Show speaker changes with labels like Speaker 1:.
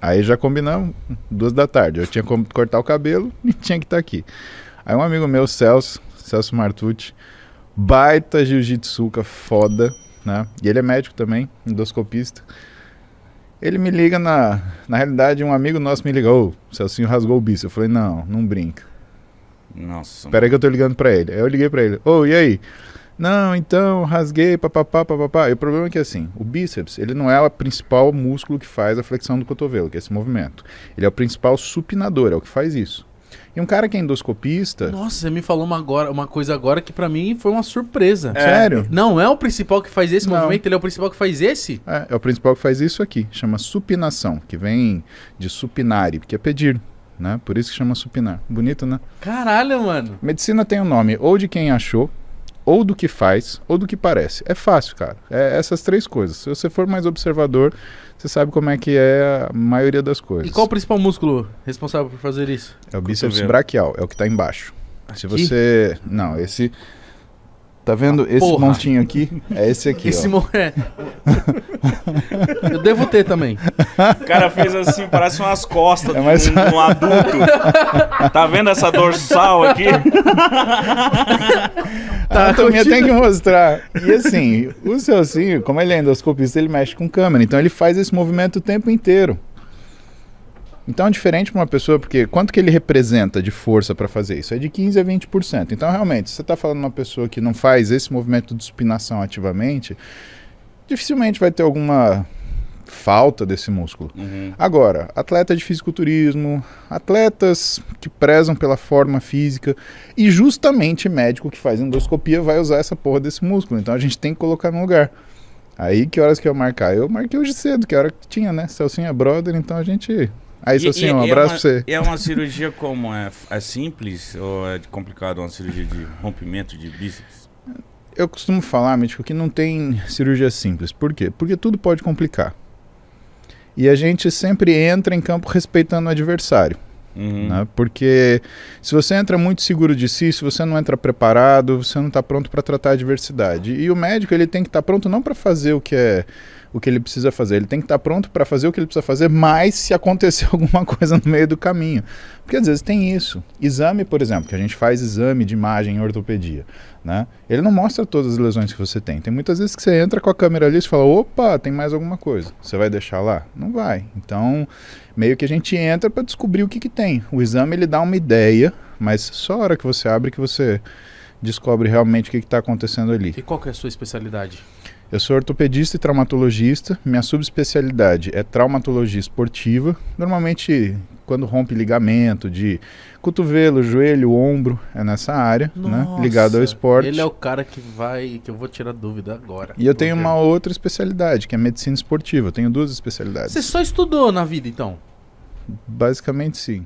Speaker 1: Aí já combinamos, duas da tarde. Eu tinha que cortar o cabelo e tinha que estar tá aqui. Aí um amigo meu, Celso, Celso Martucci, baita jiu-jitsuca foda, né? E ele é médico também, endoscopista. Ele me liga na. Na realidade, um amigo nosso me ligou, oh, Celso rasgou o bicho. Eu falei, não, não brinca. Nossa. Espera aí que eu tô ligando pra ele. Aí eu liguei pra ele, ô, oh, e aí? Não, então, rasguei, papapá, papapá. E o problema é que, assim, o bíceps, ele não é o principal músculo que faz a flexão do cotovelo, que é esse movimento. Ele é o principal supinador, é o que faz isso. E um cara que é endoscopista.
Speaker 2: Nossa, você me falou uma, agora, uma coisa agora que para mim foi uma surpresa. É. Sério? Não é o principal que faz esse não. movimento, ele é o principal que faz esse?
Speaker 1: É, é o principal que faz isso aqui. Chama supinação, que vem de supinare, que é pedir. Né? Por isso que chama supinar. Bonito, né? Caralho, mano. Medicina tem o um nome ou de quem achou, ou do que faz ou do que parece. É fácil, cara. É essas três coisas. Se você for mais observador, você sabe como é que é a maioria das coisas. E qual o
Speaker 2: principal músculo responsável por fazer isso? É o bíceps
Speaker 1: braquial, é o que está embaixo. Aqui? Se você. Não, esse Tá vendo ah, esse porra. montinho aqui? É esse aqui. Esse ó. É. Eu devo ter também. O cara fez assim, parece umas costas é mais... de, um, um adulto.
Speaker 2: tá vendo essa dorsal aqui? Ah, tá, a anatomia tem que
Speaker 1: mostrar. E assim, o seu assim, como ele é endoscopista, ele mexe com câmera. Então ele faz esse movimento o tempo inteiro. Então é diferente para uma pessoa, porque quanto que ele representa de força para fazer isso? É de 15% a 20%. Então, realmente, se você está falando de uma pessoa que não faz esse movimento de supinação ativamente, dificilmente vai ter alguma falta desse músculo. Uhum. Agora, atleta de fisiculturismo, atletas que prezam pela forma física e justamente médico que faz endoscopia vai usar essa porra desse músculo. Então a gente tem que colocar no lugar. Aí que horas que eu marcar? Eu marquei hoje cedo, que é hora que tinha, né? Celcinha brother, então a gente Aí, seu um é abraço é uma, pra você. É
Speaker 2: uma cirurgia como? É, é simples ou é complicado uma cirurgia de rompimento de bíceps?
Speaker 1: Eu costumo falar, médico, que não tem cirurgia simples. Por quê? Porque tudo pode complicar. E a gente sempre entra em campo respeitando o adversário. Uhum. Né? Porque se você entra muito seguro de si, se você não entra preparado, você não está pronto para tratar a adversidade. E o médico ele tem que estar tá pronto não para fazer o que é o que ele precisa fazer. Ele tem que estar tá pronto para fazer o que ele precisa fazer, mas se acontecer alguma coisa no meio do caminho. Porque às vezes tem isso. Exame, por exemplo, que a gente faz exame de imagem em ortopedia, né? Ele não mostra todas as lesões que você tem. Tem muitas vezes que você entra com a câmera ali e fala: "Opa, tem mais alguma coisa". Você vai deixar lá? Não vai. Então, meio que a gente entra para descobrir o que que tem. O exame ele dá uma ideia, mas só a hora que você abre que você descobre realmente o que está acontecendo ali.
Speaker 2: E qual é a sua especialidade?
Speaker 1: Eu sou ortopedista e traumatologista. Minha subespecialidade é traumatologia esportiva. Normalmente, quando rompe ligamento de cotovelo, joelho, ombro, é nessa área, né, Nossa, né? ligado ao esporte. Ele é o
Speaker 2: cara que vai, que eu vou tirar dúvida agora. E eu
Speaker 1: tenho ver. uma outra especialidade, que é medicina esportiva. Eu tenho duas especialidades. Você
Speaker 2: só estudou na vida, então?
Speaker 1: Basicamente, sim.